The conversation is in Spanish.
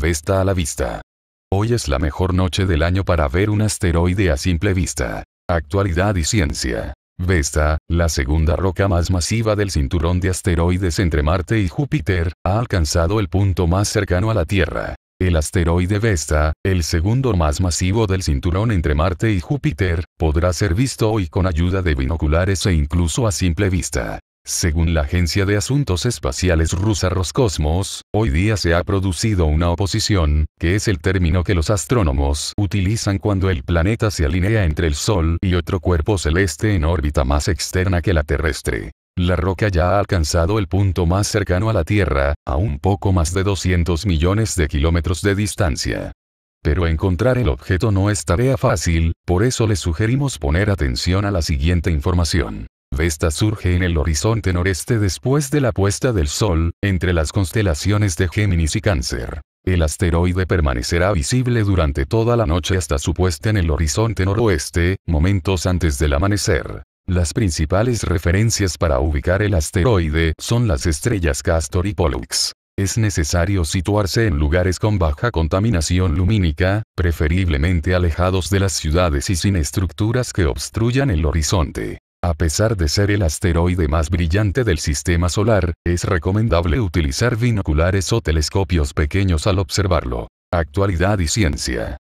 Vesta a la vista. Hoy es la mejor noche del año para ver un asteroide a simple vista. Actualidad y ciencia. Vesta, la segunda roca más masiva del cinturón de asteroides entre Marte y Júpiter, ha alcanzado el punto más cercano a la Tierra. El asteroide Vesta, el segundo más masivo del cinturón entre Marte y Júpiter, podrá ser visto hoy con ayuda de binoculares e incluso a simple vista. Según la Agencia de Asuntos Espaciales rusa Roscosmos, hoy día se ha producido una oposición, que es el término que los astrónomos utilizan cuando el planeta se alinea entre el Sol y otro cuerpo celeste en órbita más externa que la terrestre. La roca ya ha alcanzado el punto más cercano a la Tierra, a un poco más de 200 millones de kilómetros de distancia. Pero encontrar el objeto no es tarea fácil, por eso le sugerimos poner atención a la siguiente información. Esta surge en el horizonte noreste después de la puesta del Sol, entre las constelaciones de Géminis y Cáncer. El asteroide permanecerá visible durante toda la noche hasta su puesta en el horizonte noroeste, momentos antes del amanecer. Las principales referencias para ubicar el asteroide son las estrellas Castor y Pollux. Es necesario situarse en lugares con baja contaminación lumínica, preferiblemente alejados de las ciudades y sin estructuras que obstruyan el horizonte. A pesar de ser el asteroide más brillante del sistema solar, es recomendable utilizar binoculares o telescopios pequeños al observarlo. Actualidad y ciencia.